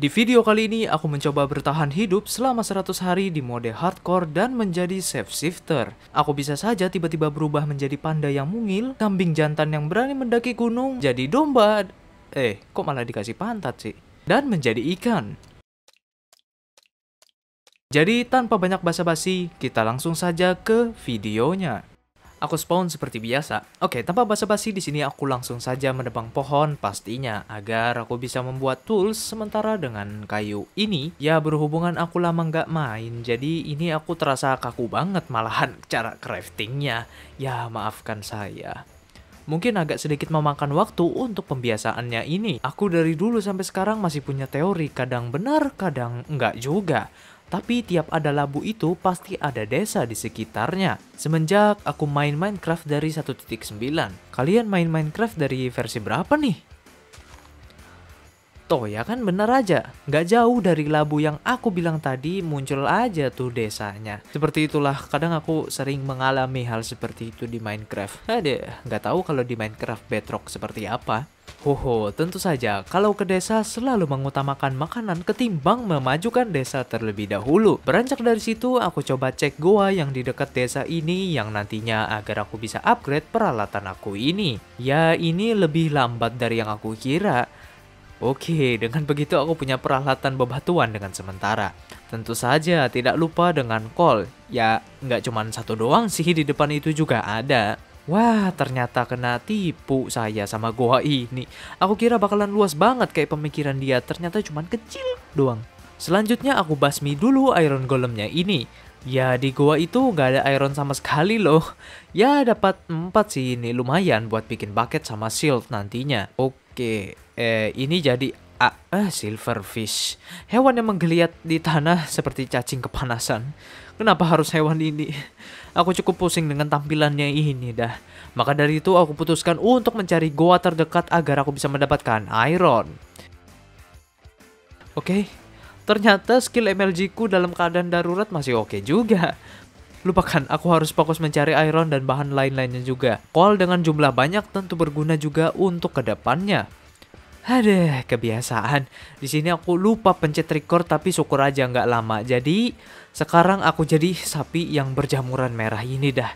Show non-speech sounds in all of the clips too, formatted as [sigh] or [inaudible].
Di video kali ini, aku mencoba bertahan hidup selama 100 hari di mode hardcore dan menjadi safe shifter. Aku bisa saja tiba-tiba berubah menjadi panda yang mungil, kambing jantan yang berani mendaki gunung, jadi domba... Eh, kok malah dikasih pantat sih? Dan menjadi ikan. Jadi, tanpa banyak basa-basi, kita langsung saja ke videonya. Aku spawn seperti biasa. Oke, tanpa basa-basi di sini aku langsung saja menebang pohon pastinya agar aku bisa membuat tools sementara dengan kayu ini. Ya berhubungan aku lama nggak main, jadi ini aku terasa kaku banget malahan [laughs] cara craftingnya. Ya maafkan saya mungkin agak sedikit memakan waktu untuk pembiasaannya ini. Aku dari dulu sampai sekarang masih punya teori, kadang benar, kadang enggak juga. Tapi tiap ada labu itu pasti ada desa di sekitarnya. Semenjak aku main Minecraft dari 1.9. Kalian main Minecraft dari versi berapa nih? Toh ya kan bener aja, nggak jauh dari labu yang aku bilang tadi muncul aja tuh desanya. Seperti itulah, kadang aku sering mengalami hal seperti itu di Minecraft. Ada, eh, nggak tahu kalau di Minecraft Bedrock seperti apa. Hoho, tentu saja kalau ke desa selalu mengutamakan makanan ketimbang memajukan desa terlebih dahulu. Beranjak dari situ, aku coba cek goa yang di dekat desa ini yang nantinya agar aku bisa upgrade peralatan aku ini. Ya, ini lebih lambat dari yang aku kira. Oke, dengan begitu aku punya peralatan bebatuan dengan sementara. Tentu saja tidak lupa dengan kol. Ya, nggak cuma satu doang sih di depan itu juga ada. Wah, ternyata kena tipu saya sama goa ini. Aku kira bakalan luas banget kayak pemikiran dia, ternyata cuma kecil doang. Selanjutnya aku basmi dulu iron golemnya ini. Ya di goa itu nggak ada iron sama sekali loh. Ya dapat 4 sih ini lumayan buat bikin bucket sama shield nantinya. Oke, eh, ini jadi ah, ah, eh, silverfish. Hewan yang menggeliat di tanah seperti cacing kepanasan. Kenapa harus hewan ini? Aku cukup pusing dengan tampilannya ini dah. Maka dari itu aku putuskan untuk mencari goa terdekat agar aku bisa mendapatkan iron. Oke, okay. ternyata skill MLG ku dalam keadaan darurat masih oke okay juga. Lupakan, aku harus fokus mencari iron dan bahan lain-lainnya juga. Coal dengan jumlah banyak tentu berguna juga untuk kedepannya. Ada kebiasaan. Di sini aku lupa pencet record tapi syukur aja nggak lama. Jadi sekarang aku jadi sapi yang berjamuran merah ini dah.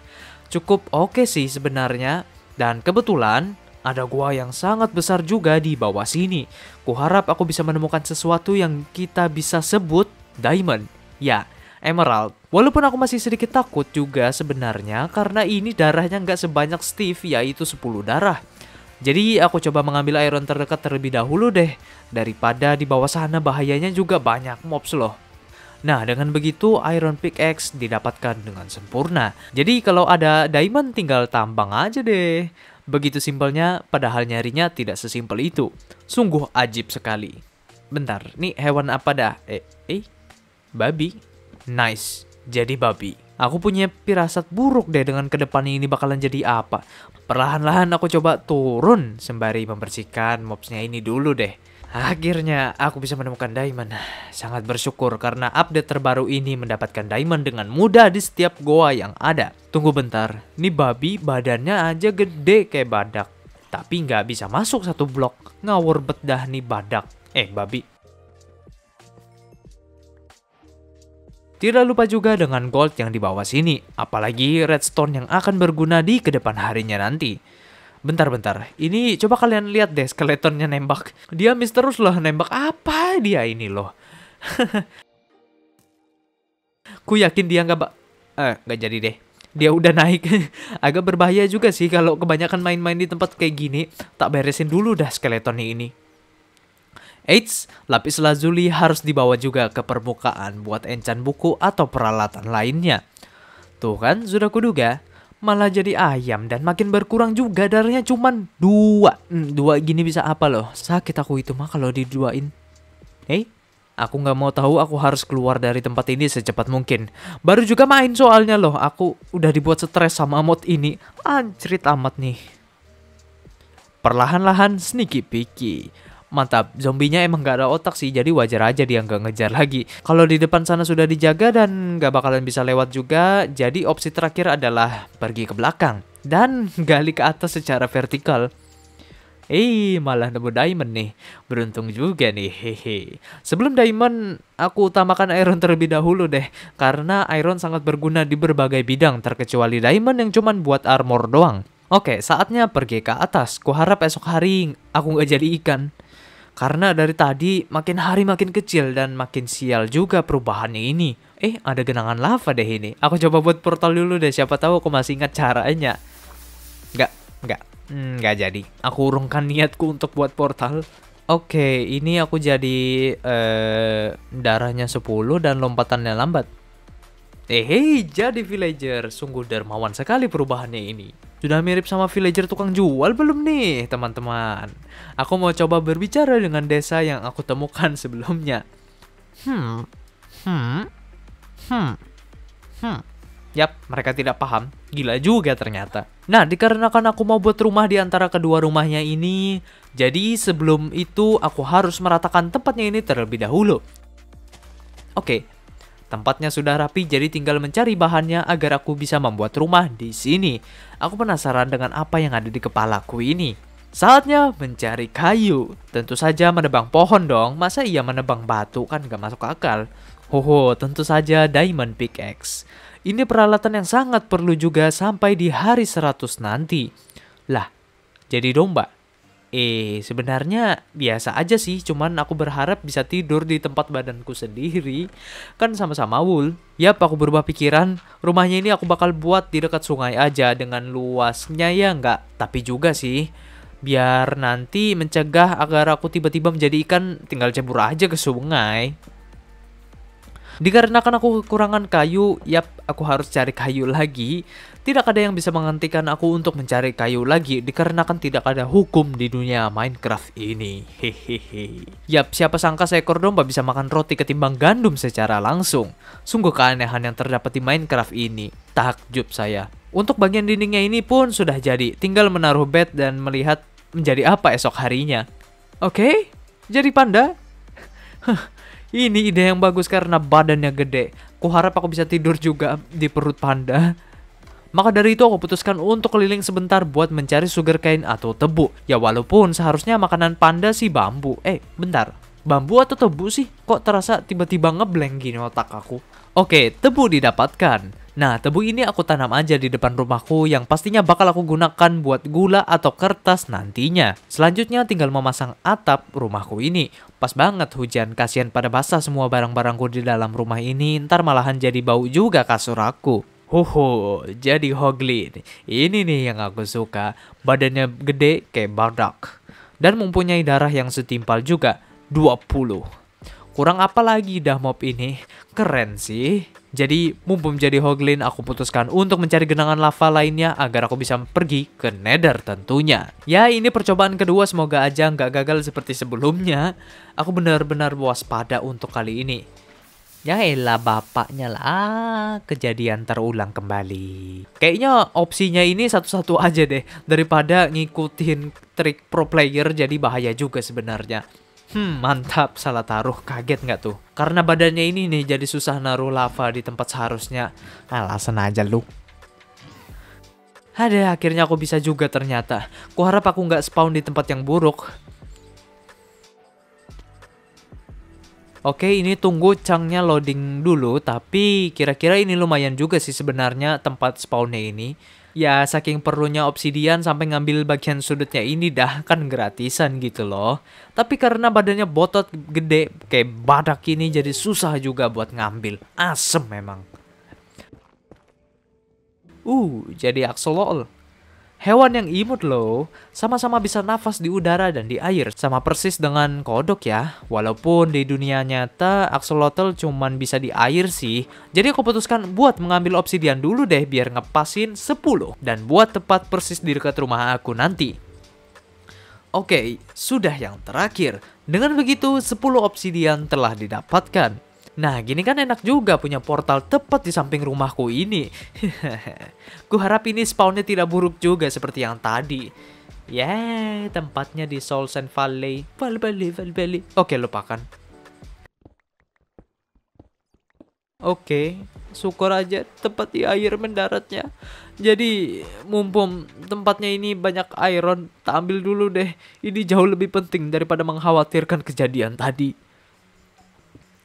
Cukup oke okay sih sebenarnya. Dan kebetulan ada gua yang sangat besar juga di bawah sini. Kuharap aku bisa menemukan sesuatu yang kita bisa sebut diamond. Ya, emerald. Walaupun aku masih sedikit takut juga sebenarnya karena ini darahnya nggak sebanyak Steve yaitu 10 darah. Jadi aku coba mengambil iron terdekat terlebih dahulu deh, daripada di bawah sana bahayanya juga banyak mobs loh. Nah, dengan begitu iron pickaxe didapatkan dengan sempurna. Jadi kalau ada diamond tinggal tambang aja deh. Begitu simpelnya, padahal nyarinya tidak sesimpel itu. Sungguh ajib sekali. Bentar, nih hewan apa dah? Eh, eh, babi. Nice, jadi babi. Aku punya pirasat buruk deh dengan kedepannya ini bakalan jadi apa. Perlahan-lahan aku coba turun sembari membersihkan mobsnya ini dulu deh. Akhirnya aku bisa menemukan diamond. Sangat bersyukur karena update terbaru ini mendapatkan diamond dengan mudah di setiap goa yang ada. Tunggu bentar, ini babi badannya aja gede kayak badak. Tapi nggak bisa masuk satu blok. Ngawur bedah nih badak. Eh babi, Tidak lupa juga dengan gold yang di bawah sini, apalagi redstone yang akan berguna di kedepan harinya nanti. Bentar-bentar, ini coba kalian lihat deh skeletonnya nembak. Dia misterius loh nembak apa dia ini loh. [laughs] Ku yakin dia nggak Eh, nggak jadi deh dia udah naik. [laughs] Agak berbahaya juga sih kalau kebanyakan main-main di tempat kayak gini. Tak beresin dulu dah skeletonnya ini. Eits, lapis lazuli harus dibawa juga ke permukaan buat encan buku atau peralatan lainnya. Tuh kan, sudah kuduga. Malah jadi ayam dan makin berkurang juga darahnya cuman dua. Hmm, dua gini bisa apa loh? Sakit aku itu mah kalau diduain. Hei, aku nggak mau tahu aku harus keluar dari tempat ini secepat mungkin. Baru juga main soalnya loh, aku udah dibuat stres sama mod ini. Anjrit amat nih. Perlahan-lahan sneaky picky. Mantap, zombinya emang gak ada otak sih, jadi wajar aja dia nggak ngejar lagi. Kalau di depan sana sudah dijaga dan nggak bakalan bisa lewat juga, jadi opsi terakhir adalah pergi ke belakang. Dan [laughs] gali ke atas secara vertikal. Eh, malah nemu diamond nih. Beruntung juga nih, hehe. Sebelum diamond, aku utamakan iron terlebih dahulu deh. Karena iron sangat berguna di berbagai bidang, terkecuali diamond yang cuman buat armor doang. Oke, saatnya pergi ke atas. Kuharap esok hari aku nggak jadi ikan. Karena dari tadi makin hari makin kecil dan makin sial juga perubahannya ini. Eh, ada genangan lava deh ini. Aku coba buat portal dulu deh, siapa tahu aku masih ingat caranya. Nggak, nggak, hmm, jadi. Aku urungkan niatku untuk buat portal. Oke, okay, ini aku jadi eh, darahnya 10 dan lompatannya lambat. Eh, hey, jadi villager. Sungguh dermawan sekali perubahannya ini. Sudah mirip sama villager tukang jual belum nih, teman-teman? Aku mau coba berbicara dengan desa yang aku temukan [laughs] sebelumnya. Hmm, hmm, hmm, hmm. Yap, mereka tidak paham. Gila juga ternyata. Nah, dikarenakan aku mau buat rumah di antara kedua rumahnya ini, jadi sebelum itu aku harus meratakan tempatnya ini terlebih dahulu. Oke, Tempatnya sudah rapi jadi tinggal mencari bahannya agar aku bisa membuat rumah di sini. Aku penasaran dengan apa yang ada di kepalaku ini. Saatnya mencari kayu. Tentu saja menebang pohon dong, masa iya menebang batu kan gak masuk akal. Hoho, tentu saja diamond pickaxe. Ini peralatan yang sangat perlu juga sampai di hari 100 nanti. Lah, jadi domba. Eh, sebenarnya biasa aja sih, cuman aku berharap bisa tidur di tempat badanku sendiri. Kan sama-sama wool. Yap, aku berubah pikiran. Rumahnya ini aku bakal buat di dekat sungai aja dengan luasnya ya nggak? Tapi juga sih, biar nanti mencegah agar aku tiba-tiba menjadi ikan tinggal cebur aja ke sungai. Dikarenakan aku kekurangan kayu, yap, aku harus cari kayu lagi. Tidak ada yang bisa menghentikan aku untuk mencari kayu lagi dikarenakan tidak ada hukum di dunia Minecraft ini. Hehehe. Yap, siapa sangka seekor domba bisa makan roti ketimbang gandum secara langsung. Sungguh keanehan yang terdapat di Minecraft ini. Takjub saya. Untuk bagian dindingnya ini pun sudah jadi. Tinggal menaruh bed dan melihat menjadi apa esok harinya. Oke, okay? jadi panda? [laughs] ini ide yang bagus karena badannya gede. Kuharap aku bisa tidur juga di perut panda. Maka dari itu aku putuskan untuk keliling sebentar buat mencari sugar cane atau tebu. Ya walaupun seharusnya makanan panda sih bambu. Eh, bentar. Bambu atau tebu sih? Kok terasa tiba-tiba ngeblank gini otak aku? Oke, tebu didapatkan. Nah, tebu ini aku tanam aja di depan rumahku yang pastinya bakal aku gunakan buat gula atau kertas nantinya. Selanjutnya tinggal memasang atap rumahku ini. Pas banget hujan, kasihan pada basah semua barang-barangku di dalam rumah ini, ntar malahan jadi bau juga kasur aku. Uhu, jadi Hoglin. Ini nih yang aku suka. Badannya gede kayak Bardock, Dan mempunyai darah yang setimpal juga, 20. Kurang apa lagi dah mob ini? Keren sih. Jadi, mumpung jadi Hoglin, aku putuskan untuk mencari genangan lava lainnya agar aku bisa pergi ke Nether tentunya. Ya, ini percobaan kedua semoga aja nggak gagal seperti sebelumnya. Aku benar-benar waspada untuk kali ini. Ya elah bapaknya lah kejadian terulang kembali. Kayaknya opsinya ini satu-satu aja deh daripada ngikutin trik pro player jadi bahaya juga sebenarnya. Hmm mantap salah taruh kaget nggak tuh? Karena badannya ini nih jadi susah naruh lava di tempat seharusnya. Alasan aja lu. Ada akhirnya aku bisa juga ternyata. Kuharap aku nggak spawn di tempat yang buruk. Oke, ini tunggu cangnya loading dulu, tapi kira-kira ini lumayan juga sih sebenarnya tempat spawnnya ini. Ya, saking perlunya obsidian sampai ngambil bagian sudutnya ini dah, kan gratisan gitu loh. Tapi karena badannya botot gede, kayak badak ini jadi susah juga buat ngambil. Asem memang. Uh, jadi axolotl. Hewan yang imut loh, sama-sama bisa nafas di udara dan di air, sama persis dengan kodok ya. Walaupun di dunia nyata, axolotl cuman bisa di air sih. Jadi aku putuskan buat mengambil obsidian dulu deh biar ngepasin 10 dan buat tepat persis di dekat rumah aku nanti. Oke, sudah yang terakhir. Dengan begitu, 10 obsidian telah didapatkan. Nah, gini kan enak juga punya portal tepat di samping rumahku ini. Kuharap [laughs] ini spawnnya tidak buruk juga seperti yang tadi. Yeah, tempatnya di Soul Sand Valley. Val Valley, Val Valley. Oke, lupakan. Oke, syukur aja tempat di air mendaratnya. Jadi, mumpung tempatnya ini banyak iron, tak ambil dulu deh. Ini jauh lebih penting daripada mengkhawatirkan kejadian tadi.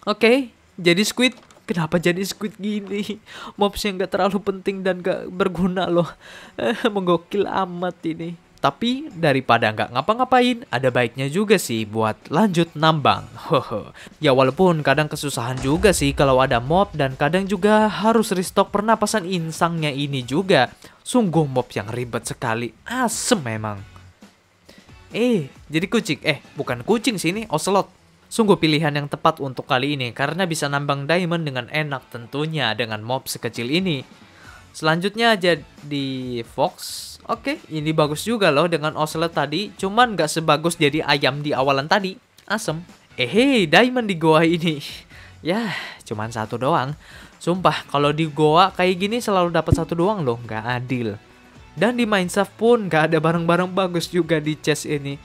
Oke, jadi squid kenapa jadi squid gini mobs yang gak terlalu penting dan gak berguna loh eh, menggokil amat ini tapi daripada nggak ngapa-ngapain, ada baiknya juga sih buat lanjut nambang. ya walaupun kadang kesusahan juga sih kalau ada mob dan kadang juga harus restock pernapasan insangnya ini juga. Sungguh mob yang ribet sekali, asem memang. Eh, jadi kucing. Eh, bukan kucing sih ini, ocelot. Sungguh pilihan yang tepat untuk kali ini karena bisa nambang diamond dengan enak tentunya dengan mob sekecil ini. Selanjutnya jadi Fox. Oke, ini bagus juga loh dengan Ocelot tadi, cuman gak sebagus jadi ayam di awalan tadi. Asem. Ehe, diamond di goa ini. [laughs] ya, cuman satu doang. Sumpah, kalau di goa kayak gini selalu dapat satu doang loh, Gak adil. Dan di mindset pun gak ada barang-barang bagus juga di chest ini.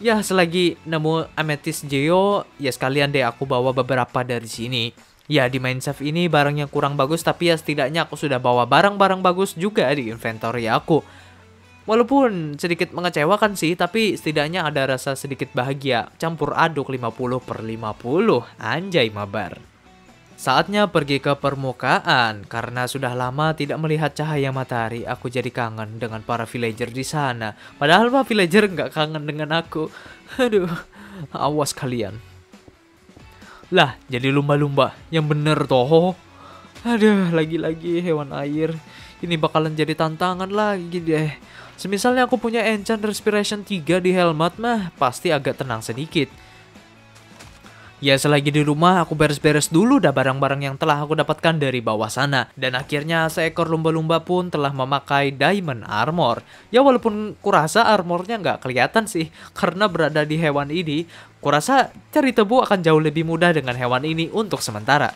Ya selagi nemu Amethyst geo, ya sekalian deh aku bawa beberapa dari sini. Ya di save ini barangnya kurang bagus tapi ya setidaknya aku sudah bawa barang-barang bagus juga di inventory aku. Walaupun sedikit mengecewakan sih, tapi setidaknya ada rasa sedikit bahagia campur aduk 50 per 50. Anjay mabar. Saatnya pergi ke permukaan, karena sudah lama tidak melihat cahaya matahari, aku jadi kangen dengan para villager di sana. Padahal mah villager nggak kangen dengan aku. Aduh, awas kalian. Lah, jadi lumba-lumba. Yang bener toh. Aduh, lagi-lagi hewan air. Ini bakalan jadi tantangan lagi deh. Semisalnya aku punya enchant respiration 3 di helmet mah, pasti agak tenang sedikit. Ya selagi di rumah aku beres-beres dulu dah barang-barang yang telah aku dapatkan dari bawah sana. Dan akhirnya seekor lumba-lumba pun telah memakai diamond armor. Ya walaupun kurasa armornya nggak kelihatan sih [laughs] karena berada di hewan ini. Kurasa cari tebu akan jauh lebih mudah dengan hewan ini untuk sementara.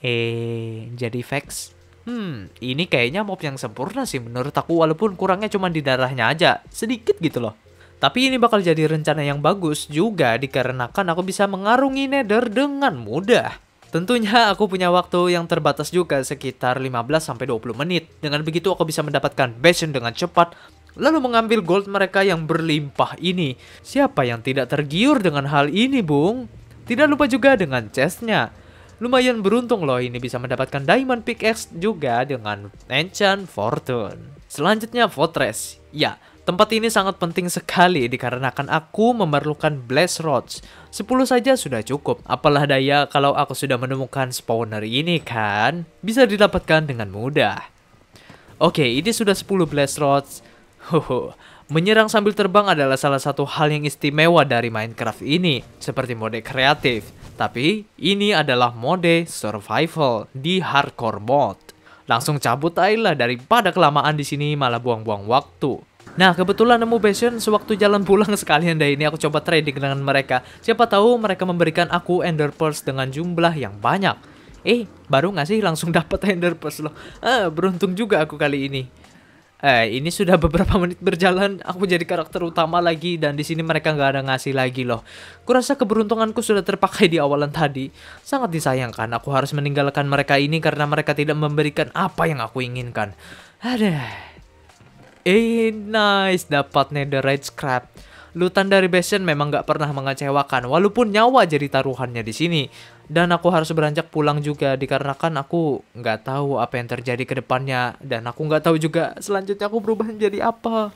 Eh, jadi Vex. Hmm, ini kayaknya mob yang sempurna sih menurut aku walaupun kurangnya cuma di darahnya aja. Sedikit gitu loh. Tapi ini bakal jadi rencana yang bagus juga dikarenakan aku bisa mengarungi nether dengan mudah. Tentunya aku punya waktu yang terbatas juga sekitar 15-20 menit. Dengan begitu aku bisa mendapatkan bastion dengan cepat lalu mengambil gold mereka yang berlimpah ini. Siapa yang tidak tergiur dengan hal ini, Bung? Tidak lupa juga dengan chestnya. Lumayan beruntung loh ini bisa mendapatkan diamond pickaxe juga dengan enchant fortune. Selanjutnya fortress. Ya, Tempat ini sangat penting sekali dikarenakan aku memerlukan blast rods. 10 saja sudah cukup. Apalah daya kalau aku sudah menemukan spawner ini kan. Bisa didapatkan dengan mudah. Oke, ini sudah 10 blast rods. Menyerang sambil terbang adalah salah satu hal yang istimewa dari Minecraft ini, seperti mode kreatif. Tapi, ini adalah mode survival di hardcore mode. Langsung cabut aja lah daripada kelamaan di sini malah buang-buang waktu. Nah, kebetulan nemu passion sewaktu jalan pulang [laughs] sekalian dari ini aku coba trading dengan mereka. Siapa tahu mereka memberikan aku Ender Pearls dengan jumlah yang banyak. Eh, baru nggak sih langsung [laughs] dapat Ender Pearls loh. Eh, beruntung juga aku kali ini. Eh, ini sudah beberapa [laughs] menit berjalan, aku jadi karakter utama lagi dan di sini mereka nggak ada ngasih lagi loh. Kurasa keberuntunganku sudah terpakai di awalan tadi. Sangat disayangkan aku harus meninggalkan mereka ini karena mereka tidak memberikan apa yang aku inginkan. Aduh. Eh nice, dapat netherite scrap. Lutan dari Bastion memang gak pernah mengecewakan, walaupun nyawa jadi taruhannya di sini. Dan aku harus beranjak pulang juga, dikarenakan aku gak tahu apa yang terjadi ke depannya. Dan aku gak tahu juga selanjutnya aku berubah menjadi apa.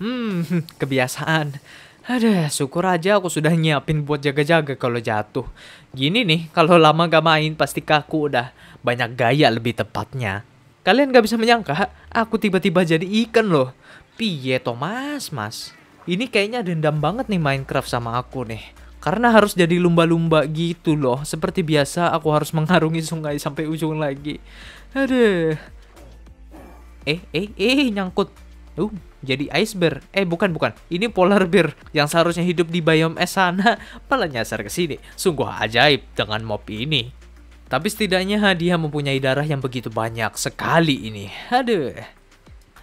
Hmm, [laughs] kebiasaan. Aduh syukur aja aku sudah nyiapin buat jaga-jaga kalau jatuh. Gini nih, kalau lama gak main pasti kaku udah. Banyak gaya lebih tepatnya. Kalian gak bisa menyangka, aku tiba-tiba jadi ikan loh. Piye Thomas, mas. Ini kayaknya dendam banget nih Minecraft sama aku nih. Karena harus jadi lumba-lumba gitu loh. Seperti biasa, aku harus mengarungi sungai sampai ujung lagi. Aduh. Eh, eh, eh, nyangkut. Uh, jadi ice bear. Eh, bukan, bukan. Ini polar bear yang seharusnya hidup di biome es sana. Malah nyasar ke sini. Sungguh ajaib dengan mob ini. Tapi setidaknya hadiah mempunyai darah yang begitu banyak sekali ini. Aduh.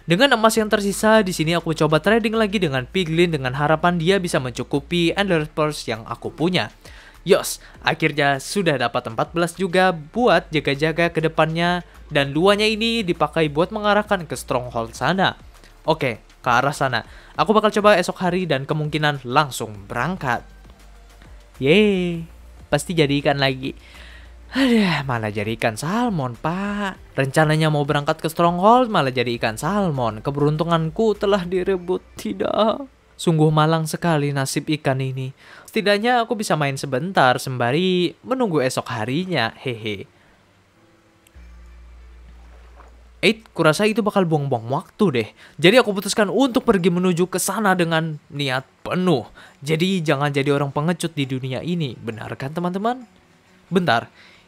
Dengan emas yang tersisa, di sini aku coba trading lagi dengan Piglin dengan harapan dia bisa mencukupi Ender Pearls yang aku punya. Yos, akhirnya sudah dapat 14 juga buat jaga-jaga ke depannya dan duanya ini dipakai buat mengarahkan ke stronghold sana. Oke, ke arah sana. Aku bakal coba esok hari dan kemungkinan langsung berangkat. Yeay, pasti jadi ikan lagi. Aduh, malah jadi ikan salmon, Pak. Rencananya mau berangkat ke Stronghold, malah jadi ikan salmon. Keberuntunganku telah direbut. Tidak. Sungguh malang sekali nasib ikan ini. Setidaknya aku bisa main sebentar sembari menunggu esok harinya. Hehe. Eh, kurasa itu bakal buang-buang waktu deh. Jadi aku putuskan untuk pergi menuju ke sana dengan niat penuh. Jadi jangan jadi orang pengecut di dunia ini. Benar kan teman-teman? Bentar,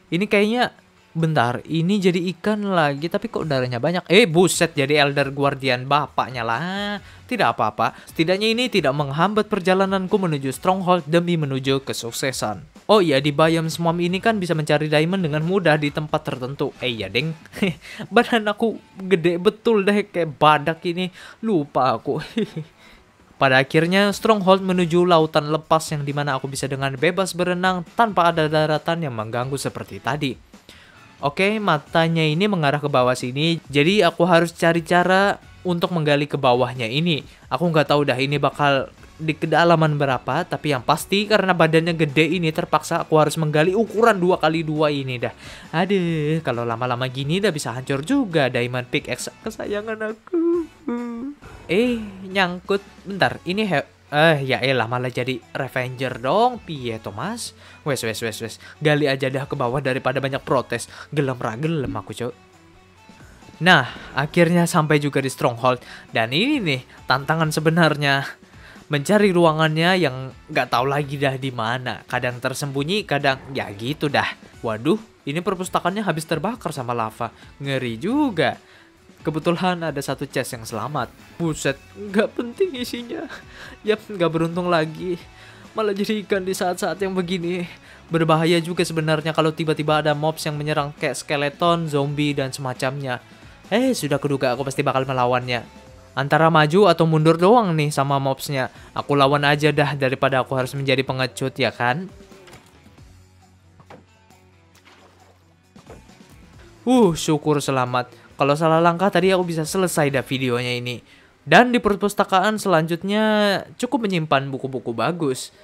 ini kayaknya bentar, ini jadi ikan lagi tapi kok darahnya banyak. Eh buset jadi Elder Guardian bapaknya lah. Tidak apa-apa, setidaknya ini tidak menghambat perjalananku menuju Stronghold demi menuju kesuksesan. Oh iya di biome semua ini kan bisa mencari diamond dengan mudah di tempat tertentu. Eh ya deng, [laughs] badan aku gede betul deh kayak badak ini. Lupa aku. [laughs] Pada akhirnya, Stronghold menuju lautan lepas yang dimana aku bisa dengan bebas berenang tanpa ada daratan yang mengganggu seperti tadi. Oke, matanya ini mengarah ke bawah sini, jadi aku harus cari cara untuk menggali ke bawahnya ini. Aku nggak tahu dah ini bakal di kedalaman berapa, tapi yang pasti karena badannya gede ini terpaksa aku harus menggali ukuran dua kali dua ini dah. Aduh, kalau lama-lama gini dah bisa hancur juga Diamond Pickaxe kesayangan aku. Eh, nyangkut. Bentar, ini he Eh, ya elah malah jadi Revenger dong, piye Thomas? Wes, wes, wes, wes. Gali aja dah ke bawah daripada banyak protes. Gelem ragelem aku, Cok. Nah, akhirnya sampai juga di Stronghold. Dan ini nih, tantangan sebenarnya mencari ruangannya yang nggak tahu lagi dah di mana. Kadang tersembunyi, kadang ya gitu dah. Waduh, ini perpustakannya habis terbakar sama lava. Ngeri juga. Kebetulan ada satu chest yang selamat. Buset, nggak penting isinya. [laughs] Yap, nggak beruntung lagi. Malah jadi ikan di saat-saat yang begini. Berbahaya juga sebenarnya kalau tiba-tiba ada mobs yang menyerang kayak skeleton, zombie, dan semacamnya. Eh, sudah kuduga aku pasti bakal melawannya. Antara maju atau mundur doang nih sama mobsnya. Aku lawan aja dah daripada aku harus menjadi pengecut ya kan? Uh, syukur selamat. Kalau salah langkah tadi aku bisa selesai dah videonya ini. Dan di perpustakaan selanjutnya cukup menyimpan buku-buku bagus.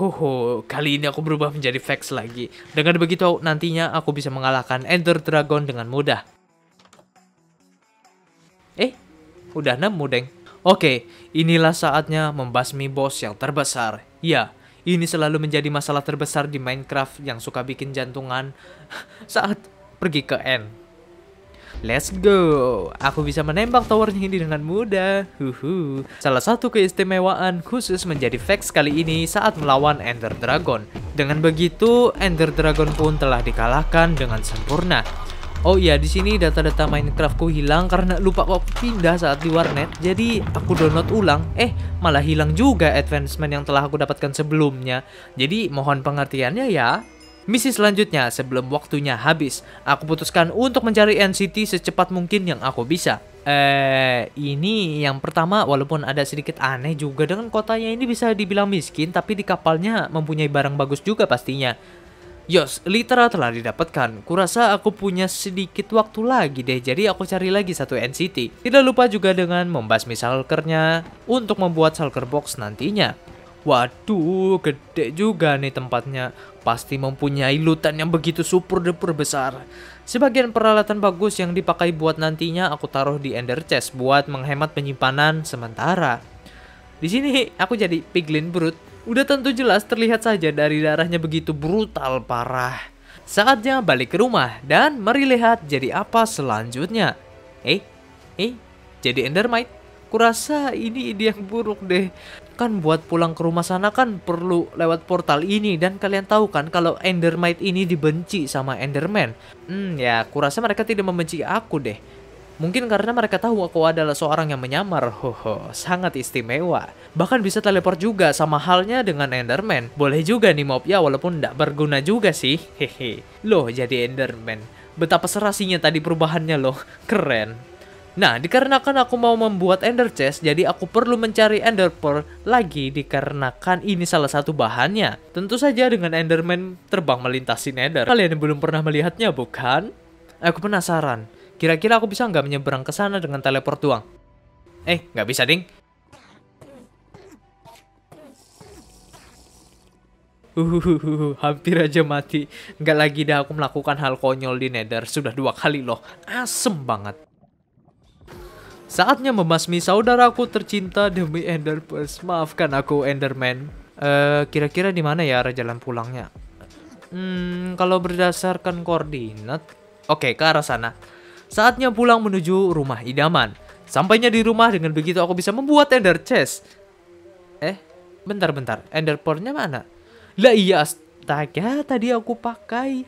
Hoho, kali ini aku berubah menjadi Vex lagi. Dengan begitu nantinya aku bisa mengalahkan Ender Dragon dengan mudah. Udah nemu, Deng. Oke, inilah saatnya membasmi bos yang terbesar. Ya, ini selalu menjadi masalah terbesar di Minecraft yang suka bikin jantungan [laughs] saat pergi ke end Let's go! Aku bisa menembak towernya ini dengan mudah. Huhu. Salah satu keistimewaan khusus menjadi Vex kali ini saat melawan Ender Dragon. Dengan begitu, Ender Dragon pun telah dikalahkan dengan sempurna. Oh iya, di sini data-data Minecraftku hilang karena lupa kok pindah saat di warnet. Jadi aku download ulang. Eh, malah hilang juga advancement yang telah aku dapatkan sebelumnya. Jadi mohon pengertiannya ya. Misi selanjutnya sebelum waktunya habis, aku putuskan untuk mencari NCT secepat mungkin yang aku bisa. Eh, ini yang pertama walaupun ada sedikit aneh juga dengan kotanya ini bisa dibilang miskin tapi di kapalnya mempunyai barang bagus juga pastinya. Yos, litera telah didapatkan. Kurasa aku punya sedikit waktu lagi deh, jadi aku cari lagi satu NCT. Tidak lupa juga dengan membasmi Shulkernya untuk membuat Shulker Box nantinya. Waduh, gede juga nih tempatnya. Pasti mempunyai lutan yang begitu super duper besar. Sebagian peralatan bagus yang dipakai buat nantinya aku taruh di ender chest buat menghemat penyimpanan sementara. Di sini aku jadi piglin brute Udah tentu jelas terlihat saja dari darahnya begitu brutal parah. Saatnya balik ke rumah dan mari lihat jadi apa selanjutnya. Eh, eh, jadi Endermite? Kurasa ini ide yang buruk deh. Kan buat pulang ke rumah sana kan perlu lewat portal ini dan kalian tahu kan kalau Endermite ini dibenci sama Enderman. Hmm ya, kurasa mereka tidak membenci aku deh. Mungkin karena mereka tahu aku adalah seorang yang menyamar, hoho, sangat istimewa. Bahkan bisa teleport juga sama halnya dengan Enderman. Boleh juga nih mob ya walaupun tidak berguna juga sih, hehe. Loh jadi Enderman, betapa serasinya tadi perubahannya loh, keren. Nah, dikarenakan aku mau membuat ender chest, jadi aku perlu mencari ender pearl lagi dikarenakan ini salah satu bahannya. Tentu saja dengan enderman terbang melintasi nether. Kalian belum pernah melihatnya, bukan? Aku penasaran. Kira-kira aku bisa nggak menyeberang ke sana dengan teleport doang? Eh, nggak bisa, ding. Uhuhuhu, hampir aja mati. Nggak lagi dah aku melakukan hal konyol di nether. Sudah dua kali loh. Asem banget. Saatnya membasmi saudaraku tercinta demi Ender Pearls. Maafkan aku, Enderman. kira eh, kira-kira di mana ya arah jalan pulangnya? Hmm, kalau berdasarkan koordinat... Oke, okay, ke arah sana. Saatnya pulang menuju rumah idaman. Sampainya di rumah dengan begitu aku bisa membuat ender chest. Eh, bentar-bentar. Ender pearlnya mana? Lah iya astaga tadi aku pakai.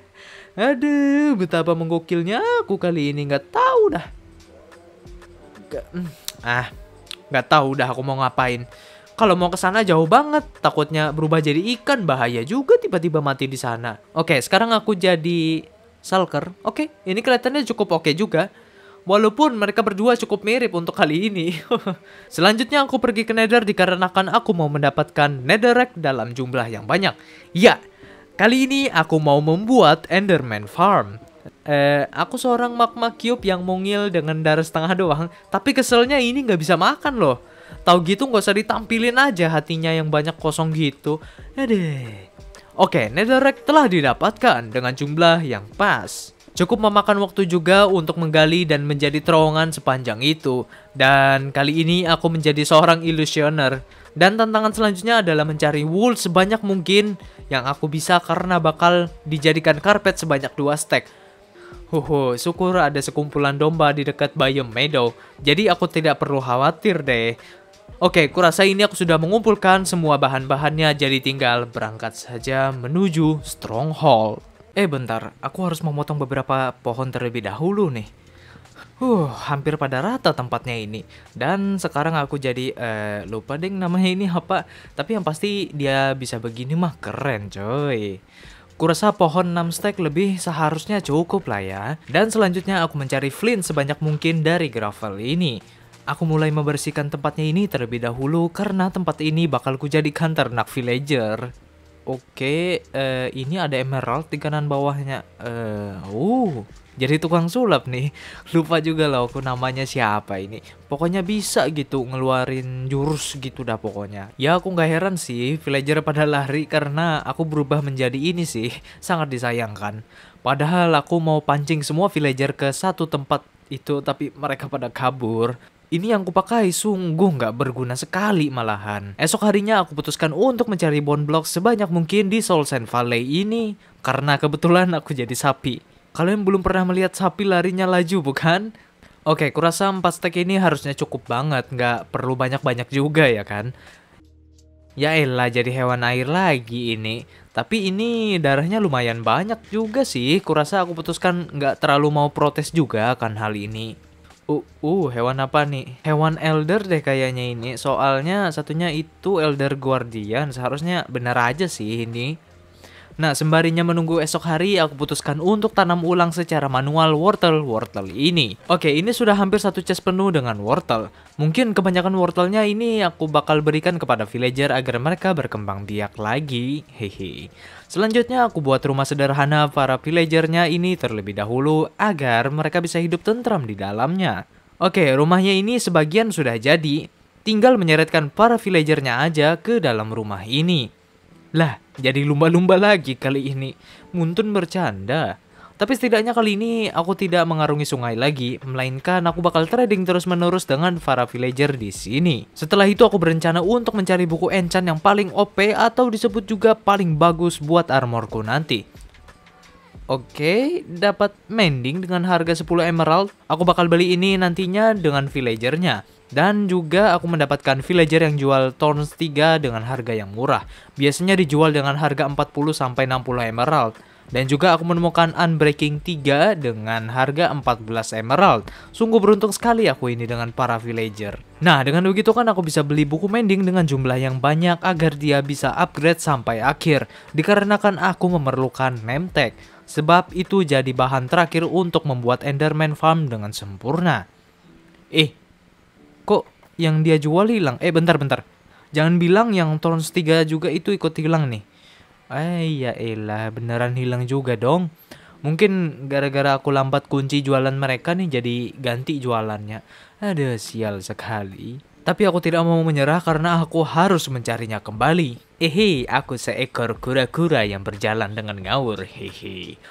Aduh, betapa menggokilnya aku kali ini nggak tahu dah. Gak, mm, ah, nggak tahu dah aku mau ngapain. Kalau mau ke sana jauh banget, takutnya berubah jadi ikan bahaya juga tiba-tiba mati di sana. Oke, sekarang aku jadi Salker. Oke, okay, ini kelihatannya cukup oke okay juga. Walaupun mereka berdua cukup mirip untuk kali ini. [laughs] Selanjutnya aku pergi ke Nether dikarenakan aku mau mendapatkan Netherrack dalam jumlah yang banyak. Ya, kali ini aku mau membuat Enderman Farm. Eh, aku seorang magma cube yang mungil dengan darah setengah doang, tapi keselnya ini nggak bisa makan loh. Tahu gitu nggak usah ditampilin aja hatinya yang banyak kosong gitu. Aduh. Oke, netherrack telah didapatkan dengan jumlah yang pas. Cukup memakan waktu juga untuk menggali dan menjadi terowongan sepanjang itu. Dan kali ini aku menjadi seorang illusioner. Dan tantangan selanjutnya adalah mencari wool sebanyak mungkin yang aku bisa karena bakal dijadikan karpet sebanyak dua stack. Huhu, syukur ada sekumpulan domba di dekat Bayam Meadow. Jadi aku tidak perlu khawatir deh. Oke, kurasa ini aku sudah mengumpulkan semua bahan-bahannya jadi tinggal berangkat saja menuju Stronghold. Eh bentar, aku harus memotong beberapa pohon terlebih dahulu nih. Huh, hampir pada rata tempatnya ini. Dan sekarang aku jadi eh, lupa deh namanya ini apa. Tapi yang pasti dia bisa begini mah keren coy. Kurasa pohon 6 stack lebih seharusnya cukup lah ya. Dan selanjutnya aku mencari flint sebanyak mungkin dari gravel ini. Aku mulai membersihkan tempatnya ini terlebih dahulu karena tempat ini bakal kujadikan ternak villager. Oke, uh, ini ada emerald di kanan bawahnya. Uh, uh, jadi tukang sulap nih. [laughs] Lupa juga loh aku namanya siapa ini. Pokoknya bisa gitu ngeluarin jurus gitu dah pokoknya. Ya aku nggak heran sih villager pada lari karena aku berubah menjadi ini sih. [laughs] Sangat disayangkan. Padahal aku mau pancing semua villager ke satu tempat itu tapi mereka pada kabur. Ini yang kupakai sungguh nggak berguna sekali malahan. Esok harinya aku putuskan untuk mencari bone block sebanyak mungkin di Soul Sand Valley ini. Karena kebetulan aku jadi sapi. Kalian belum pernah melihat sapi larinya laju bukan? Oke, kurasa 4 stack ini harusnya cukup banget, nggak perlu banyak-banyak juga ya kan? Ya elah jadi hewan air lagi ini. Tapi ini darahnya lumayan banyak juga sih. Kurasa aku putuskan nggak terlalu mau protes juga akan hal ini. Uh, uh, hewan apa nih? Hewan elder deh kayaknya ini. Soalnya satunya itu elder guardian. Seharusnya benar aja sih ini. Nah, sembarinya menunggu esok hari, aku putuskan untuk tanam ulang secara manual wortel-wortel ini. Oke, ini sudah hampir satu chest penuh dengan wortel. Mungkin kebanyakan wortelnya ini aku bakal berikan kepada villager agar mereka berkembang biak lagi. Hehe. Selanjutnya aku buat rumah sederhana para villagernya ini terlebih dahulu agar mereka bisa hidup tentram di dalamnya. Oke, rumahnya ini sebagian sudah jadi. Tinggal menyeretkan para villagernya aja ke dalam rumah ini. Lah, jadi lumba-lumba lagi kali ini. Muntun bercanda. Tapi setidaknya kali ini aku tidak mengarungi sungai lagi, melainkan aku bakal trading terus-menerus dengan para villager di sini. Setelah itu aku berencana untuk mencari buku enchant yang paling OP atau disebut juga paling bagus buat armorku nanti. Oke, okay, dapat mending dengan harga 10 emerald. Aku bakal beli ini nantinya dengan villagernya. Dan juga aku mendapatkan villager yang jual thorns 3 dengan harga yang murah. Biasanya dijual dengan harga 40 sampai 60 emerald. Dan juga aku menemukan Unbreaking 3 dengan harga 14 emerald. Sungguh beruntung sekali aku ini dengan para villager. Nah, dengan begitu kan aku bisa beli buku mending dengan jumlah yang banyak agar dia bisa upgrade sampai akhir, dikarenakan aku memerlukan name tag, sebab itu jadi bahan terakhir untuk membuat Enderman Farm dengan sempurna. Eh, kok yang dia jual hilang? Eh, bentar-bentar. Jangan bilang yang Thorns 3 juga itu ikut hilang nih. Eh, ya elah, beneran hilang juga dong. Mungkin gara-gara aku lambat kunci jualan mereka nih jadi ganti jualannya. Ada sial sekali. Tapi aku tidak mau menyerah karena aku harus mencarinya kembali. Hehe, aku seekor kura-kura yang berjalan dengan ngawur. Hehe.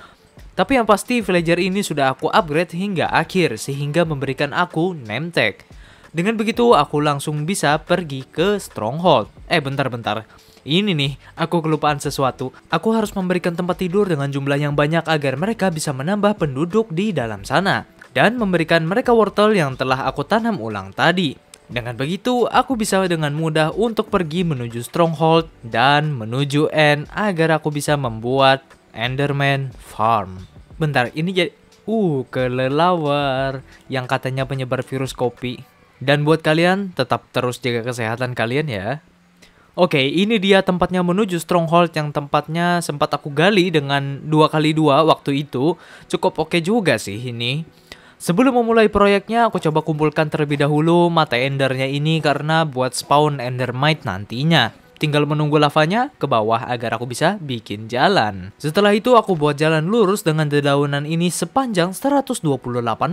Tapi yang pasti villager ini sudah aku upgrade hingga akhir sehingga memberikan aku name tag. Dengan begitu aku langsung bisa pergi ke stronghold. Eh bentar-bentar. Ini nih, aku kelupaan sesuatu. Aku harus memberikan tempat tidur dengan jumlah yang banyak agar mereka bisa menambah penduduk di dalam sana. Dan memberikan mereka wortel yang telah aku tanam ulang tadi. Dengan begitu, aku bisa dengan mudah untuk pergi menuju Stronghold dan menuju End agar aku bisa membuat Enderman Farm. Bentar, ini jadi... Uh, kelelawar yang katanya penyebar virus kopi. Dan buat kalian, tetap terus jaga kesehatan kalian ya. Oke, ini dia tempatnya menuju stronghold yang tempatnya sempat aku gali dengan dua kali dua waktu itu. Cukup oke juga sih ini. Sebelum memulai proyeknya, aku coba kumpulkan terlebih dahulu mata endernya ini karena buat spawn endermite nantinya. Tinggal menunggu lavanya ke bawah agar aku bisa bikin jalan. Setelah itu aku buat jalan lurus dengan dedaunan ini sepanjang 128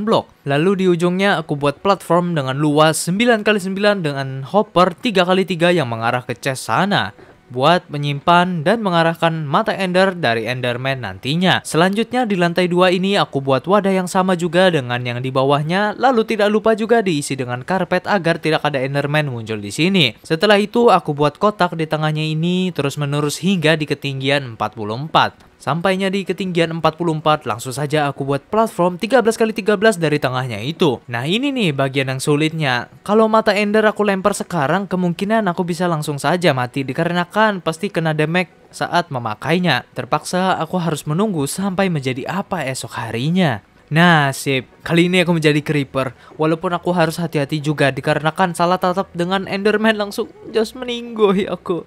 blok. Lalu di ujungnya aku buat platform dengan luas 9x9 dengan hopper 3x3 yang mengarah ke chest sana buat menyimpan dan mengarahkan mata Ender dari Enderman nantinya. Selanjutnya di lantai dua ini aku buat wadah yang sama juga dengan yang di bawahnya, lalu tidak lupa juga diisi dengan karpet agar tidak ada Enderman muncul di sini. Setelah itu aku buat kotak di tengahnya ini terus menerus hingga di ketinggian 44. Sampainya di ketinggian 44, langsung saja aku buat platform 13x13 dari tengahnya itu. Nah ini nih bagian yang sulitnya. Kalau mata ender aku lempar sekarang, kemungkinan aku bisa langsung saja mati dikarenakan pasti kena damage saat memakainya. Terpaksa aku harus menunggu sampai menjadi apa esok harinya. Nah, sip. Kali ini aku menjadi creeper. Walaupun aku harus hati-hati juga dikarenakan salah tatap dengan enderman langsung just meninggoy ya aku.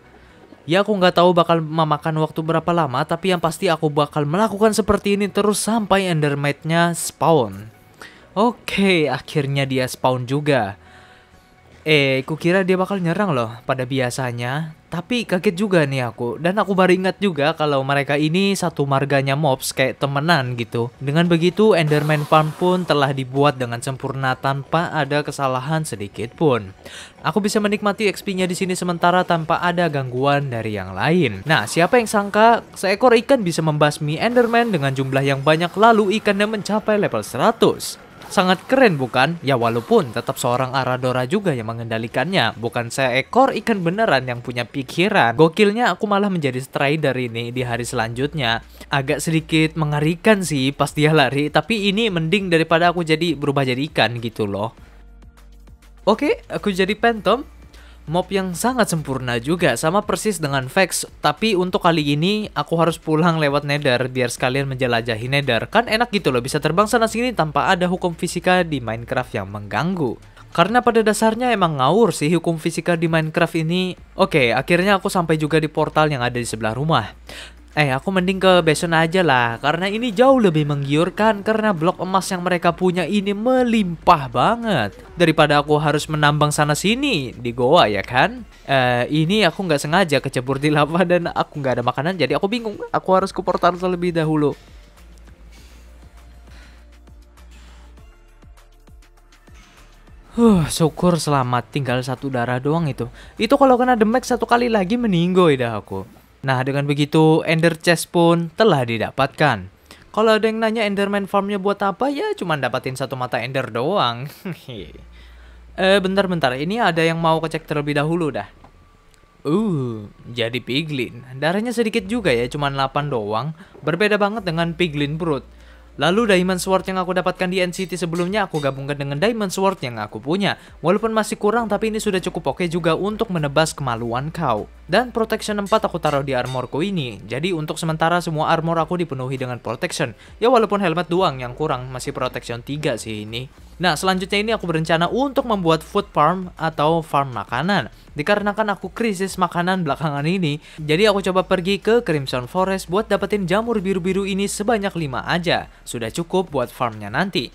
Ya aku nggak tahu bakal memakan waktu berapa lama, tapi yang pasti aku bakal melakukan seperti ini terus sampai Endermite-nya spawn. Oke, akhirnya dia spawn juga. Eh, kukira dia bakal nyerang loh pada biasanya, tapi kaget juga nih aku dan aku baru ingat juga kalau mereka ini satu marganya mobs kayak temenan gitu. Dengan begitu Enderman Farm pun telah dibuat dengan sempurna tanpa ada kesalahan sedikit pun. Aku bisa menikmati XP-nya di sini sementara tanpa ada gangguan dari yang lain. Nah, siapa yang sangka seekor ikan bisa membasmi Enderman dengan jumlah yang banyak lalu ikannya mencapai level 100? Sangat keren bukan? Ya walaupun tetap seorang Aradora juga yang mengendalikannya, bukan seekor ikan beneran yang punya pikiran. Gokilnya aku malah menjadi strider ini di hari selanjutnya. Agak sedikit mengerikan sih pas dia lari, tapi ini mending daripada aku jadi berubah jadi ikan gitu loh. Oke, aku jadi Phantom mob yang sangat sempurna juga sama persis dengan Vex tapi untuk kali ini aku harus pulang lewat Nether biar sekalian menjelajahi Nether kan enak gitu loh bisa terbang sana sini tanpa ada hukum fisika di Minecraft yang mengganggu karena pada dasarnya emang ngawur sih hukum fisika di Minecraft ini. Oke, akhirnya aku sampai juga di portal yang ada di sebelah rumah. Eh, aku mending ke Beson aja lah, karena ini jauh lebih menggiurkan karena blok emas yang mereka punya ini melimpah banget. Daripada aku harus menambang sana-sini di goa ya kan? Eh, ini aku nggak sengaja kecebur di lava dan aku nggak ada makanan, jadi aku bingung. Aku harus ke portal terlebih dahulu. Huh, syukur selamat tinggal satu darah doang itu. Itu kalau kena demek satu kali lagi meninggoy dah aku. Nah, dengan begitu Ender Chest pun telah didapatkan. Kalau ada yang nanya Enderman farmnya buat apa, ya cuma dapatin satu mata Ender doang. [laughs] eh, bentar-bentar, ini ada yang mau kecek terlebih dahulu dah. Uh, jadi piglin. Darahnya sedikit juga ya, cuma 8 doang. Berbeda banget dengan piglin brute. Lalu Diamond Sword yang aku dapatkan di NCT sebelumnya aku gabungkan dengan Diamond Sword yang aku punya. Walaupun masih kurang tapi ini sudah cukup oke juga untuk menebas kemaluan kau. Dan protection 4 aku taruh di armorku ini. Jadi untuk sementara semua armor aku dipenuhi dengan protection. Ya walaupun helmet doang yang kurang masih protection 3 sih ini. Nah, selanjutnya ini aku berencana untuk membuat food farm atau farm makanan. Dikarenakan aku krisis makanan belakangan ini, jadi aku coba pergi ke Crimson Forest buat dapetin jamur biru-biru ini sebanyak 5 aja. Sudah cukup buat farmnya nanti.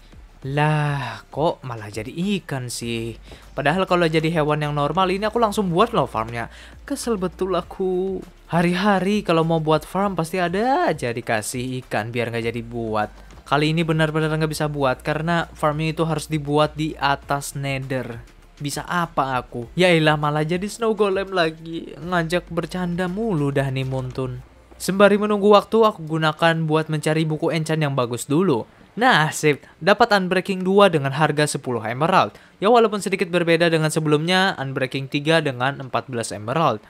Lah, kok malah jadi ikan sih? Padahal kalau jadi hewan yang normal ini aku langsung buat loh farmnya. Kesel betul aku. Hari-hari kalau mau buat farm pasti ada aja dikasih ikan biar nggak jadi buat. Kali ini benar-benar nggak bisa buat karena farming itu harus dibuat di atas nether. Bisa apa aku? Yailah malah jadi snow golem lagi. Ngajak bercanda mulu dah nih Muntun. Sembari menunggu waktu, aku gunakan buat mencari buku enchant yang bagus dulu. Nah, sip. Dapat Unbreaking 2 dengan harga 10 emerald. Ya walaupun sedikit berbeda dengan sebelumnya, Unbreaking 3 dengan 14 emerald.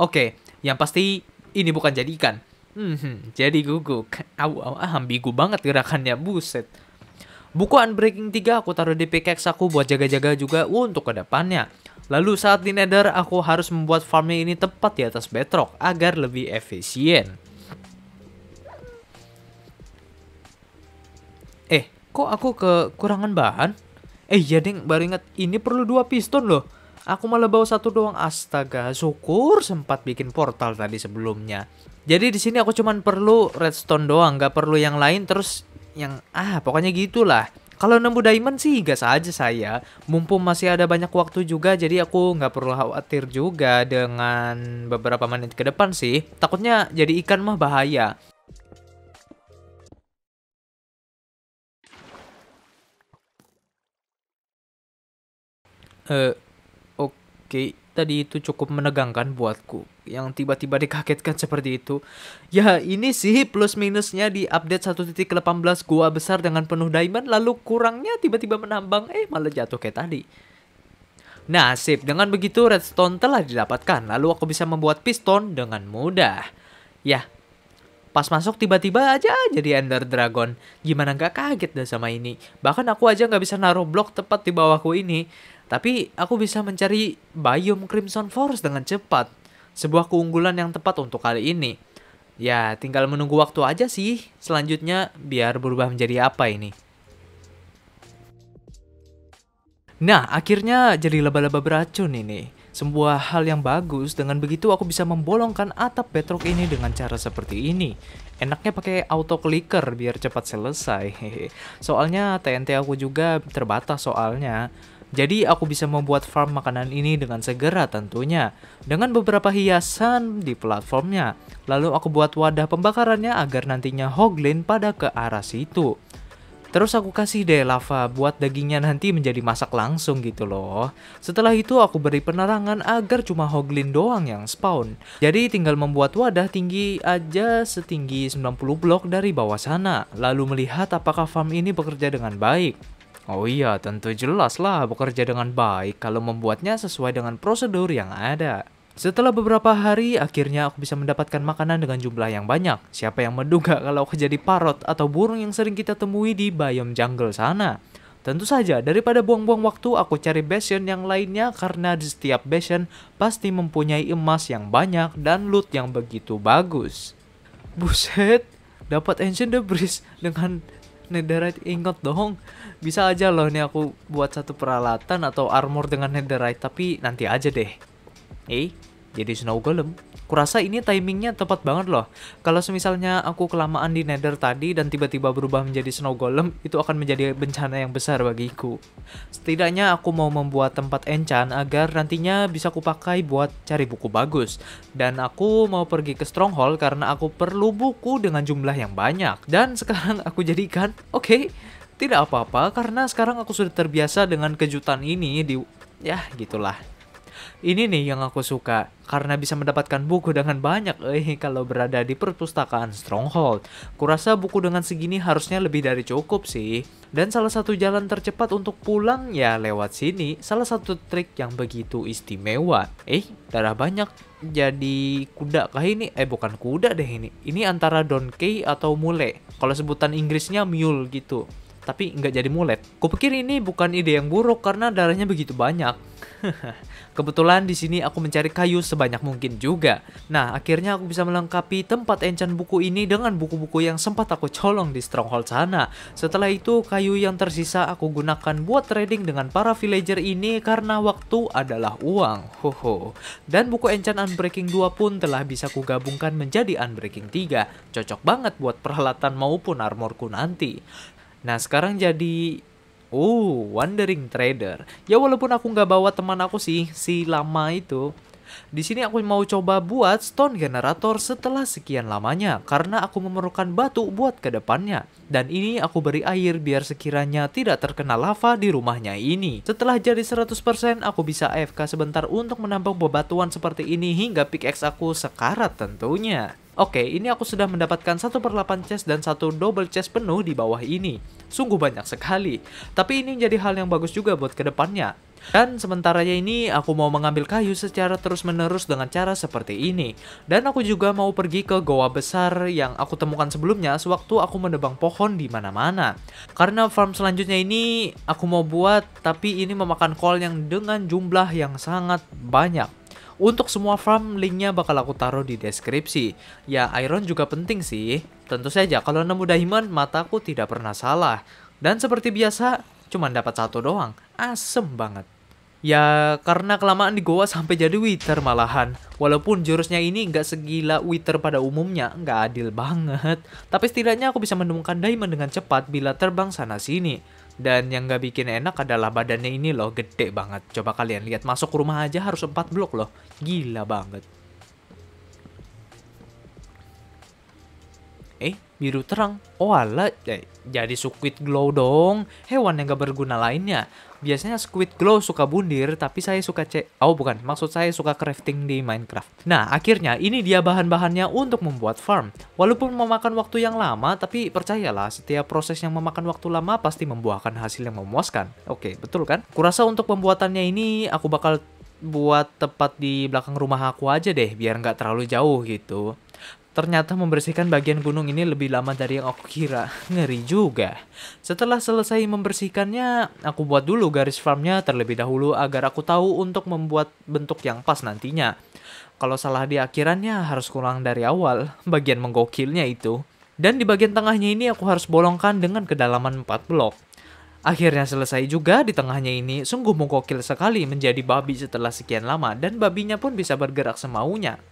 Oke, yang pasti ini bukan jadi ikan. Hmm, jadi guguk. aku au, ah, ambigu banget gerakannya, buset. Buku Unbreaking 3 aku taruh di pickaxe aku buat jaga-jaga juga untuk kedepannya. Lalu saat di nether, aku harus membuat farmnya ini tepat di atas bedrock agar lebih efisien. Eh, kok aku kekurangan bahan? Eh ya deng, baru ingat ini perlu dua piston loh. Aku malah bawa satu doang. Astaga, syukur sempat bikin portal tadi sebelumnya. Jadi di sini aku cuman perlu redstone doang, nggak perlu yang lain terus yang ah pokoknya gitulah. Kalau nemu diamond sih gas aja saya. Mumpung masih ada banyak waktu juga jadi aku nggak perlu khawatir juga dengan beberapa menit ke depan sih. Takutnya jadi ikan mah bahaya. Eh uh, oke. Okay tadi itu cukup menegangkan buatku yang tiba-tiba dikagetkan seperti itu. Ya ini sih plus minusnya di update 1.18 gua besar dengan penuh diamond lalu kurangnya tiba-tiba menambang eh malah jatuh kayak tadi. Nah sip, dengan begitu redstone telah didapatkan lalu aku bisa membuat piston dengan mudah. Ya, Pas masuk tiba-tiba aja jadi Ender Dragon. Gimana nggak kaget dah sama ini? Bahkan aku aja nggak bisa naruh blok tepat di bawahku ini. Tapi aku bisa mencari biome Crimson Forest dengan cepat. Sebuah keunggulan yang tepat untuk kali ini. Ya, tinggal menunggu waktu aja sih. Selanjutnya, biar berubah menjadi apa ini. Nah, akhirnya jadi laba-laba beracun ini. Sebuah hal yang bagus, dengan begitu aku bisa membolongkan atap bedrock ini dengan cara seperti ini. Enaknya pakai auto clicker biar cepat selesai. [laughs] Soalnya TNT aku juga terbatas soalnya. Jadi aku bisa membuat farm makanan ini dengan segera tentunya, dengan beberapa hiasan di platformnya. Lalu aku buat wadah pembakarannya agar nantinya hoglin pada ke arah situ. Terus aku kasih deh lava buat dagingnya nanti menjadi masak langsung gitu loh. Setelah itu aku beri penerangan agar cuma hoglin doang yang spawn. Jadi tinggal membuat wadah tinggi aja setinggi 90 blok dari bawah sana. Lalu melihat apakah farm ini bekerja dengan baik. Oh iya, tentu jelas lah bekerja dengan baik kalau membuatnya sesuai dengan prosedur yang ada. Setelah beberapa hari, akhirnya aku bisa mendapatkan makanan dengan jumlah yang banyak. Siapa yang menduga [laughs] kalau aku jadi parot atau burung yang sering kita temui di biome jungle sana? Tentu saja, daripada buang-buang waktu, aku cari bastion yang lainnya karena di setiap bastion pasti mempunyai emas yang banyak dan loot yang begitu bagus. Buset, dapat ancient debris dengan netherite ingot dong bisa aja loh nih aku buat satu peralatan atau armor dengan netherite tapi nanti aja deh eh jadi snow golem kurasa ini timingnya tepat banget loh. Kalau semisalnya aku kelamaan di nether tadi dan tiba-tiba berubah menjadi snow golem, itu akan menjadi bencana yang besar bagiku. Setidaknya aku mau membuat tempat enchant agar nantinya bisa kupakai buat cari buku bagus. Dan aku mau pergi ke stronghold karena aku perlu buku dengan jumlah yang banyak. Dan sekarang aku jadikan, oke, okay, tidak apa-apa karena sekarang aku sudah terbiasa dengan kejutan ini di... Ya, gitulah. Ini nih yang aku suka, karena bisa mendapatkan buku dengan banyak eh kalau berada di perpustakaan Stronghold. Kurasa buku dengan segini harusnya lebih dari cukup sih. Dan salah satu jalan tercepat untuk pulang ya lewat sini, salah satu trik yang begitu istimewa. Eh, darah banyak. Jadi kuda kah ini? Eh bukan kuda deh ini. Ini antara donkey atau mule. Kalau sebutan Inggrisnya mule gitu tapi nggak jadi mulet. Kupikir ini bukan ide yang buruk karena darahnya begitu banyak. [laughs] Kebetulan di sini aku mencari kayu sebanyak mungkin juga. Nah, akhirnya aku bisa melengkapi tempat enchant buku ini dengan buku-buku yang sempat aku colong di stronghold sana. Setelah itu, kayu yang tersisa aku gunakan buat trading dengan para villager ini karena waktu adalah uang. Ho ho. Dan buku enchant Unbreaking 2 pun telah bisa kugabungkan menjadi Unbreaking 3. Cocok banget buat peralatan maupun armorku nanti. Nah, sekarang jadi Oh, Wandering Trader. Ya walaupun aku nggak bawa teman aku sih, si lama itu. Di sini aku mau coba buat stone generator setelah sekian lamanya karena aku memerlukan batu buat kedepannya. Dan ini aku beri air biar sekiranya tidak terkena lava di rumahnya ini. Setelah jadi 100% aku bisa AFK sebentar untuk menampung bebatuan seperti ini hingga pickaxe aku sekarat tentunya. Oke, ini aku sudah mendapatkan 1 per 8 chest dan satu double chest penuh di bawah ini. Sungguh banyak sekali. Tapi ini menjadi hal yang bagus juga buat kedepannya. Dan sementaranya ini aku mau mengambil kayu secara terus-menerus dengan cara seperti ini. Dan aku juga mau pergi ke goa besar yang aku temukan sebelumnya sewaktu aku menebang pohon di mana-mana. Karena farm selanjutnya ini aku mau buat tapi ini memakan kol yang dengan jumlah yang sangat banyak. Untuk semua farm linknya bakal aku taruh di deskripsi. Ya iron juga penting sih. Tentu saja kalau nemu Diamond, mataku tidak pernah salah. Dan seperti biasa, cuma dapat satu doang. Asem banget. Ya, karena kelamaan di goa sampai jadi Wither malahan. Walaupun jurusnya ini nggak segila Wither pada umumnya, nggak adil banget. Tapi setidaknya aku bisa menemukan Diamond dengan cepat bila terbang sana-sini. Dan yang nggak bikin enak adalah badannya ini loh, gede banget. Coba kalian lihat, masuk rumah aja harus 4 blok loh. Gila banget. biru terang. Oh ala, eh, jadi squid glow dong. Hewan yang gak berguna lainnya. Biasanya squid glow suka bundir, tapi saya suka cek. Oh bukan, maksud saya suka crafting di Minecraft. Nah, akhirnya ini dia bahan-bahannya untuk membuat farm. Walaupun memakan waktu yang lama, tapi percayalah setiap proses yang memakan waktu lama pasti membuahkan hasil yang memuaskan. Oke, betul kan? Kurasa untuk pembuatannya ini aku bakal buat tepat di belakang rumah aku aja deh biar nggak terlalu jauh gitu. Ternyata membersihkan bagian gunung ini lebih lama dari yang aku kira. Ngeri juga. Setelah selesai membersihkannya, aku buat dulu garis farmnya terlebih dahulu agar aku tahu untuk membuat bentuk yang pas nantinya. Kalau salah di akhirannya harus kurang dari awal, bagian menggokilnya itu. Dan di bagian tengahnya ini aku harus bolongkan dengan kedalaman 4 blok. Akhirnya selesai juga di tengahnya ini, sungguh menggokil sekali menjadi babi setelah sekian lama dan babinya pun bisa bergerak semaunya.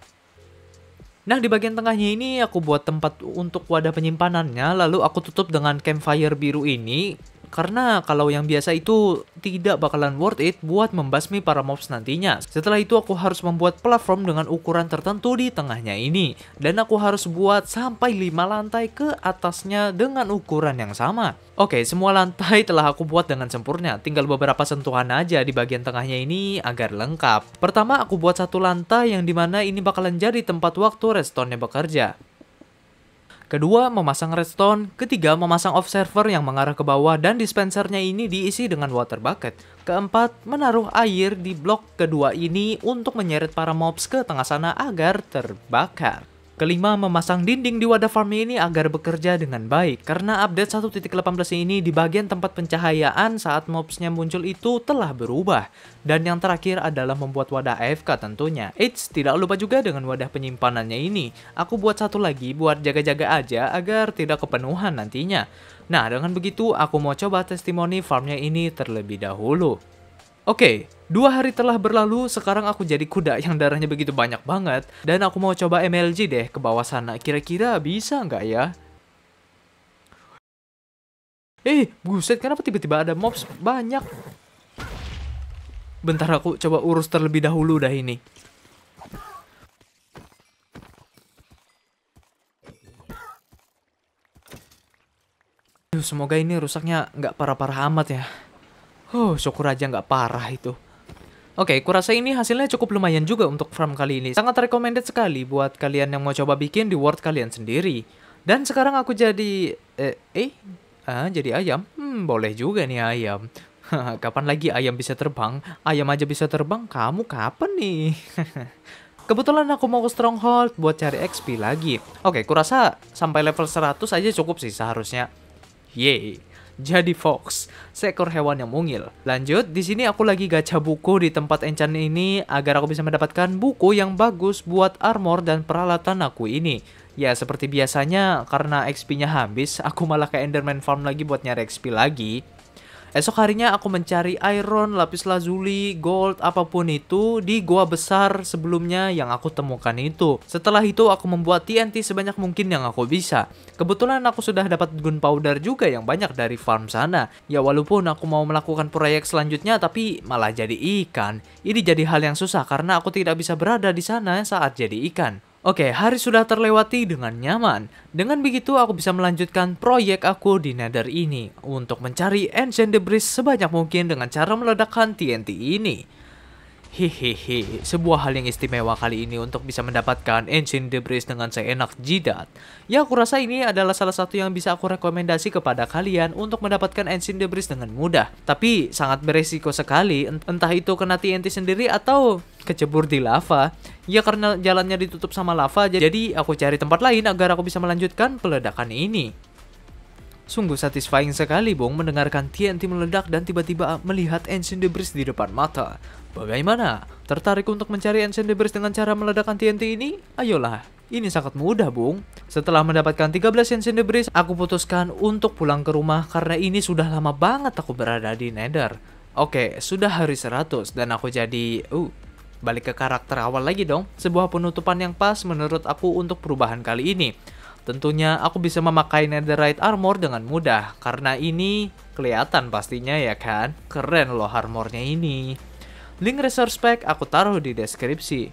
Nah, di bagian tengahnya ini aku buat tempat untuk wadah penyimpanannya, lalu aku tutup dengan campfire biru ini karena kalau yang biasa itu tidak bakalan worth it buat membasmi para mobs nantinya. Setelah itu aku harus membuat platform dengan ukuran tertentu di tengahnya ini. Dan aku harus buat sampai 5 lantai ke atasnya dengan ukuran yang sama. Oke, semua lantai telah aku buat dengan sempurna. Tinggal beberapa sentuhan aja di bagian tengahnya ini agar lengkap. Pertama aku buat satu lantai yang dimana ini bakalan jadi tempat waktu restonnya bekerja. Kedua, memasang redstone. Ketiga, memasang observer yang mengarah ke bawah dan dispensernya ini diisi dengan water bucket. Keempat, menaruh air di blok kedua ini untuk menyeret para mobs ke tengah sana agar terbakar. Kelima, memasang dinding di wadah farming ini agar bekerja dengan baik. Karena update 1.18 ini di bagian tempat pencahayaan saat mobsnya muncul itu telah berubah. Dan yang terakhir adalah membuat wadah AFK tentunya. Eits, tidak lupa juga dengan wadah penyimpanannya ini. Aku buat satu lagi buat jaga-jaga aja agar tidak kepenuhan nantinya. Nah, dengan begitu aku mau coba testimoni farmnya ini terlebih dahulu. Oke, okay, Dua hari telah berlalu, sekarang aku jadi kuda [laughs] yang darahnya begitu banyak banget. Dan aku mau coba MLG deh ke bawah sana. Kira-kira bisa nggak ya? Eh, buset, kenapa tiba-tiba ada mobs banyak? Bentar aku coba urus terlebih dahulu dah ini. semoga ini rusaknya nggak parah-parah amat ya. Oh, syukur aja nggak parah itu. Oke, okay, kurasa ini hasilnya cukup lumayan juga untuk farm kali ini. Sangat recommended sekali buat kalian yang mau coba bikin di world kalian sendiri. Dan sekarang aku jadi... Eh, eh? Ah, jadi ayam? Hmm, boleh juga nih ayam. [laughs] kapan lagi ayam bisa terbang? Ayam aja bisa terbang, kamu kapan nih? [laughs] Kebetulan aku mau ke Stronghold buat cari XP lagi. Oke, okay, kurasa sampai level 100 aja cukup sih seharusnya. Yeay jadi fox, seekor hewan yang mungil. Lanjut, di sini aku lagi gacha buku di tempat enchant ini agar aku bisa mendapatkan buku yang bagus buat armor dan peralatan aku ini. Ya seperti biasanya karena XP-nya habis, aku malah ke Enderman Farm lagi buat nyari XP lagi. Esok harinya aku mencari iron, lapis lazuli, gold, apapun itu di gua besar sebelumnya yang aku temukan itu. Setelah itu aku membuat TNT sebanyak mungkin yang aku bisa. Kebetulan aku sudah dapat gunpowder juga yang banyak dari farm sana. Ya walaupun aku mau melakukan proyek selanjutnya tapi malah jadi ikan. Ini jadi hal yang susah karena aku tidak bisa berada di sana saat jadi ikan. Oke, hari sudah terlewati dengan nyaman. Dengan begitu, aku bisa melanjutkan proyek aku di Nether ini untuk mencari Ancient Debris sebanyak mungkin dengan cara meledakkan TNT ini. Hehehe, sebuah hal yang istimewa kali ini untuk bisa mendapatkan engine debris dengan seenak jidat. Ya aku rasa ini adalah salah satu yang bisa aku rekomendasi kepada kalian untuk mendapatkan engine debris dengan mudah. Tapi sangat beresiko sekali, entah itu kena TNT sendiri atau kecebur di lava. Ya karena jalannya ditutup sama lava, jadi aku cari tempat lain agar aku bisa melanjutkan peledakan ini. Sungguh satisfying sekali bung mendengarkan TNT meledak dan tiba-tiba melihat engine debris di depan mata. Bagaimana? Tertarik untuk mencari Ancient Debris dengan cara meledakkan TNT ini? Ayolah, ini sangat mudah, Bung. Setelah mendapatkan 13 Ancient Debris, aku putuskan untuk pulang ke rumah karena ini sudah lama banget aku berada di Nether. Oke, sudah hari 100 dan aku jadi... Uh, balik ke karakter awal lagi dong. Sebuah penutupan yang pas menurut aku untuk perubahan kali ini. Tentunya aku bisa memakai Netherite armor dengan mudah karena ini kelihatan pastinya ya kan. Keren loh armornya ini. Link resource pack aku taruh di deskripsi.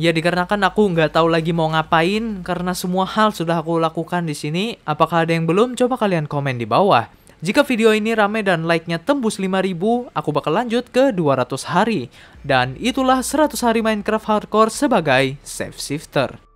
Ya dikarenakan aku nggak tahu lagi mau ngapain karena semua hal sudah aku lakukan di sini. Apakah ada yang belum? Coba kalian komen di bawah. Jika video ini rame dan like-nya tembus 5000, aku bakal lanjut ke 200 hari. Dan itulah 100 hari Minecraft Hardcore sebagai Safe Shifter.